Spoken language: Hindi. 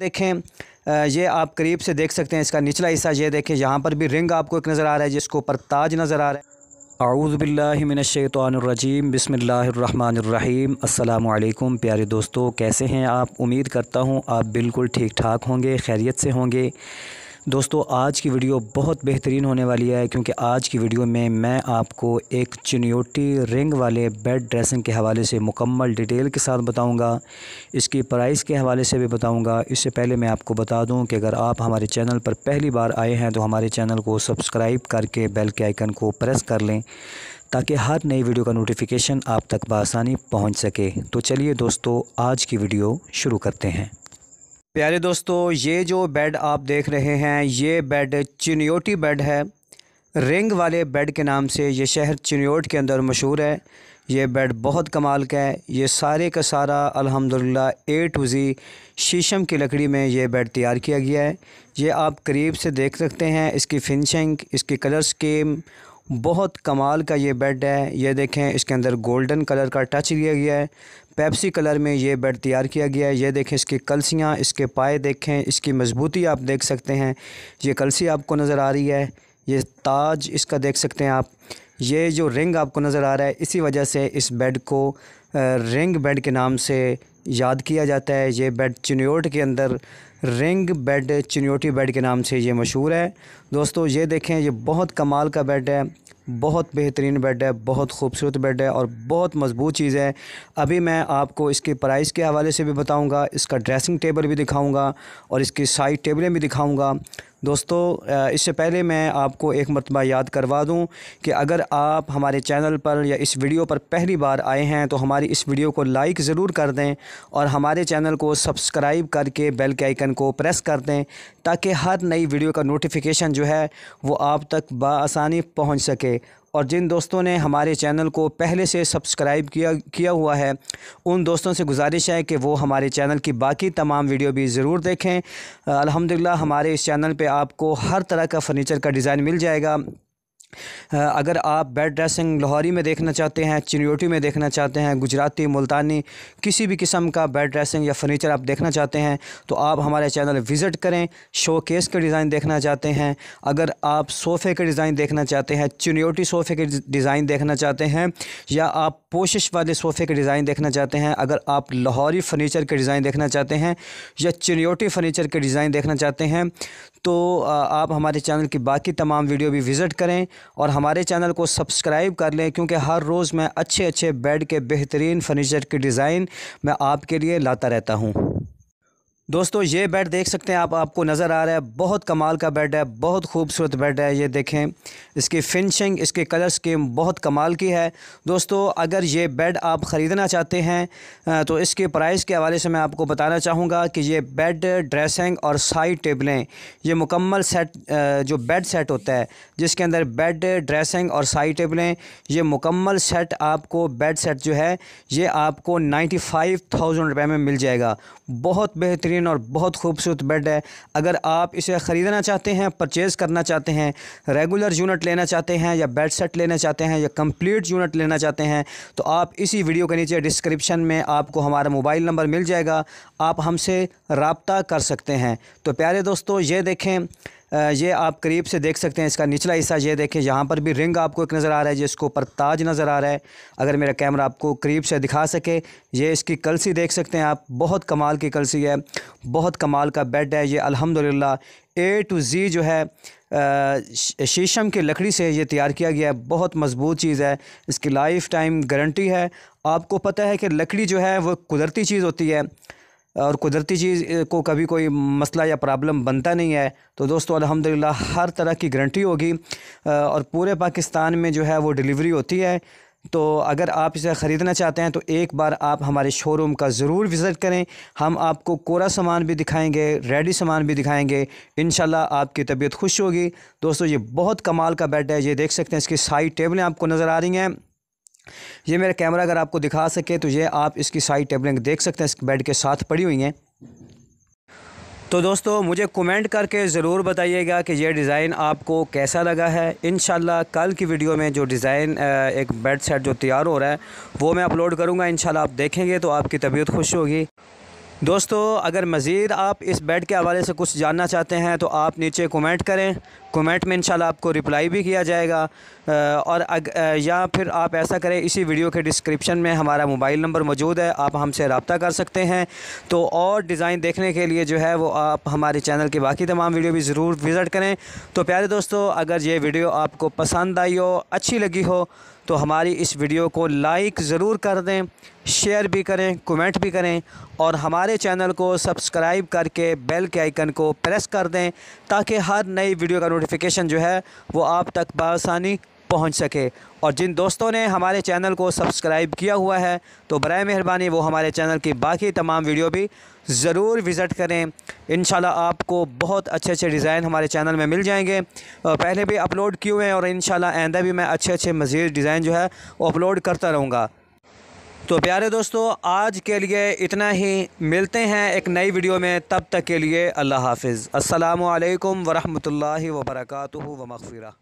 देखें ये आप करीब से देख सकते हैं इसका निचला हिस्सा ये देखें यहाँ पर भी रिंग आपको एक नज़र आ रहा है जिसको ऊपर ताज नज़र आ रहा है आऊज़बिल्लिमिनशैतरजीम बसमीम अल्लाम प्यारे दोस्तों कैसे हैं आप उम्मीद करता हूँ आप बिल्कुल ठीक ठाक होंगे खैरियत से होंगे दोस्तों आज की वीडियो बहुत बेहतरीन होने वाली है क्योंकि आज की वीडियो में मैं आपको एक चुनियोटी रिंग वाले बेड ड्रेसिंग के हवाले से मुकम्मल डिटेल के साथ बताऊंगा इसकी प्राइस के हवाले से भी बताऊंगा इससे पहले मैं आपको बता दूं कि अगर आप हमारे चैनल पर पहली बार आए हैं तो हमारे चैनल को सब्सक्राइब करके बेल के आइकन को प्रेस कर लें ताकि हर नई वीडियो का नोटिफिकेशन आप तक बसानी पहुँच सके तो चलिए दोस्तों आज की वीडियो शुरू करते हैं प्यारे दोस्तों ये जो बेड आप देख रहे हैं ये बेड चिनियोटी बेड है रिंग वाले बेड के नाम से ये शहर चिनियोट के अंदर मशहूर है ये बेड बहुत कमाल का है ये सारे का सारा अल्हम्दुलिल्लाह ए टू ज़ी शीशम की लकड़ी में ये बेड तैयार किया गया है ये आप करीब से देख सकते हैं इसकी फिनिशिंग इसकी कलर स्कीम बहुत कमाल का ये बेड है ये देखें इसके अंदर गोल्डन कलर का टच दिया गया है पेप्सी कलर में ये बेड तैयार किया गया है ये देखें इसकी कलसियाँ इसके पाए देखें इसकी मजबूती आप देख सकते हैं ये कलसी आपको नज़र आ रही है ये ताज इसका देख सकते हैं आप ये जो रिंग आपको नज़र आ रहा है इसी वजह से इस बेड को रिंग बेड के नाम से याद किया जाता है ये बेड चिन्योट के अंदर रिंग बेड चिन्योटी बेड के नाम से ये मशहूर है दोस्तों ये देखें ये बहुत कमाल का बेड है बहुत बेहतरीन बेड है बहुत खूबसूरत बेड है और बहुत मजबूत चीज़ है अभी मैं आपको इसके प्राइस के हवाले से भी बताऊँगा इसका ड्रेसिंग टेबल भी दिखाऊँगा और इसकी साइड टेबलें भी दिखाऊँगा दोस्तों इससे पहले मैं आपको एक मरतबा याद करवा दूं कि अगर आप हमारे चैनल पर या इस वीडियो पर पहली बार आए हैं तो हमारी इस वीडियो को लाइक ज़रूर कर दें और हमारे चैनल को सब्सक्राइब करके बेल के आइकन को प्रेस कर दें ताकि हर नई वीडियो का नोटिफिकेशन जो है वो आप तक बसानी पहुँच सके और जिन दोस्तों ने हमारे चैनल को पहले से सब्सक्राइब किया किया हुआ है उन दोस्तों से गुजारिश है कि वो हमारे चैनल की बाकी तमाम वीडियो भी ज़रूर देखें अल्हम्दुलिल्लाह हमारे इस चैनल पे आपको हर तरह का फ़र्नीचर का डिज़ाइन मिल जाएगा अगर आप बेड ड्रेसिंग लाहौरी में देखना चाहते हैं चिनियोटी में देखना चाहते हैं गुजराती मुल्तानी किसी भी किस्म का बेड ड्रेसिंग या फर्नीचर आप देखना चाहते हैं तो आप हमारे चैनल विज़िट करें शो केस के डिज़ाइन देखना चाहते हैं अगर आप सोफ़े के डिज़ाइन देखना चाहते हैं चिनियोटी सोफ़े के डिज़ाइन देखना चाहते हैं या आप पोशिश वाले सोफ़े के डिज़ाइन देखना चाहते हैं अगर आप लाहौरी फर्नीचर के डिज़ाइन देखना चाहते हैं या चिनियोटी फर्नीचर के डिज़ाइन देखना चाहते हैं तो आप हमारे चैनल की बाकी तमाम वीडियो भी विज़िट करें और हमारे चैनल को सब्सक्राइब कर लें क्योंकि हर रोज़ मैं अच्छे अच्छे बेड के बेहतरीन फर्नीचर के डिज़ाइन मैं आपके लिए लाता रहता हूँ दोस्तों ये बेड देख सकते हैं आप आपको नज़र आ रहा है बहुत कमाल का बेड है बहुत खूबसूरत बेड है ये देखें इसकी फिनिशिंग इसके कलर स्कीम बहुत कमाल की है दोस्तों अगर ये बेड आप ख़रीदना चाहते हैं तो इसके प्राइस के हवाले से मैं आपको बताना चाहूँगा कि ये बेड ड्रेसिंग और साइड टेबलें ये मुकम्मल सेट जो बेड सेट होता है जिसके अंदर बेड ड्रेसिंग और साइड टेबलें ये मुकम्मल सेट आपको बेड सेट जो है ये आपको नाइन्टी फाइव थाउजेंड रुपये में मिल जाएगा बहुत बेहतरीन बेहतरीन और बहुत खूबसूरत बेड है अगर आप इसे ख़रीदना चाहते हैं परचेज़ करना चाहते हैं रेगुलर यूनिट लेना चाहते हैं या बेड सेट लेना चाहते हैं या कंप्लीट यूनिट लेना चाहते हैं तो आप इसी वीडियो के नीचे डिस्क्रिप्शन में आपको हमारा मोबाइल नंबर मिल जाएगा आप हमसे रबता कर सकते हैं तो प्यारे दोस्तों ये देखें ये आप करीब से देख सकते हैं इसका निचला हिस्सा ये देखें यहाँ पर भी रिंग आपको एक नज़र आ रहा है जिसके ऊपर ताज नज़र आ रहा है अगर मेरा कैमरा आपको करीब से दिखा सके ये इसकी कलसी देख सकते हैं आप बहुत कमाल की कलसी है बहुत कमाल का बेड है ये अलहमदिल्ला ए टू जी जो है शीशम की लकड़ी से ये तैयार किया गया है बहुत मजबूत चीज़ है इसकी लाइफ टाइम गारंटी है आपको पता है कि लकड़ी जो है वो कुदरती चीज़ होती है और कुदरती चीज़ को कभी कोई मसला या प्रॉब्लम बनता नहीं है तो दोस्तों अल्हम्दुलिल्लाह हर तरह की गारंटी होगी और पूरे पाकिस्तान में जो है वो डिलीवरी होती है तो अगर आप इसे ख़रीदना चाहते हैं तो एक बार आप हमारे शोरूम का ज़रूर विज़िट करें हम आपको कोरा सामान भी दिखाएंगे रेडी सामान भी दिखाएंगे इन आपकी तबीयत खुश होगी दोस्तों ये बहुत कमाल का बेड है ये देख सकते हैं इसकी साइड टेबलें आपको नज़र आ रही हैं ये मेरा कैमरा अगर आपको दिखा सके तो ये आप इसकी साइड टेबलिंग देख सकते हैं इस बेड के साथ पड़ी हुई हैं तो दोस्तों मुझे कमेंट करके ज़रूर बताइएगा कि यह डिज़ाइन आपको कैसा लगा है इन कल की वीडियो में जो डिज़ाइन एक बेड सेट जो तैयार हो रहा है वो मैं अपलोड करूँगा इन आप देखेंगे तो आपकी तबीयत खुश होगी दोस्तों अगर मज़ीद आप इस बेड के हवाले से कुछ जानना चाहते हैं तो आप नीचे कमेंट करें कमेंट में इंशाल्लाह आपको रिप्लाई भी किया जाएगा और अग, या फिर आप ऐसा करें इसी वीडियो के डिस्क्रिप्शन में हमारा मोबाइल नंबर मौजूद है आप हमसे रबता कर सकते हैं तो और डिज़ाइन देखने के लिए जो है वो आप हमारे चैनल के बाकी तमाम वीडियो भी ज़रूर विज़िट करें तो प्यारे दोस्तों अगर ये वीडियो आपको पसंद आई हो अच्छी लगी हो तो हमारी इस वीडियो को लाइक ज़रूर कर दें शेयर भी करें कमेंट भी करें और हमारे चैनल को सब्सक्राइब करके बेल के आइकन को प्रेस कर दें ताकि हर नई वीडियो का नोटिफिकेशन जो है वो आप तक बसानी पहुंच सके और जिन दोस्तों ने हमारे चैनल को सब्सक्राइब किया हुआ है तो बर मेहरबानी वो हमारे चैनल की बाकी तमाम वीडियो भी ज़रूर विज़िट करें इन आपको बहुत अच्छे अच्छे डिज़ाइन हमारे चैनल में मिल जाएंगे पहले भी अपलोड किए हुए हैं और इन आइंदा भी मैं अच्छे अच्छे मज़ीद डिज़ाइन जो है वो अपलोड करता रहूँगा तो प्यारे दोस्तों आज के लिए इतना ही मिलते हैं एक नई वीडियो में तब तक के लिए अल्लाह हाफिज़ असलकम वरहमल वर्का व मगफ़रा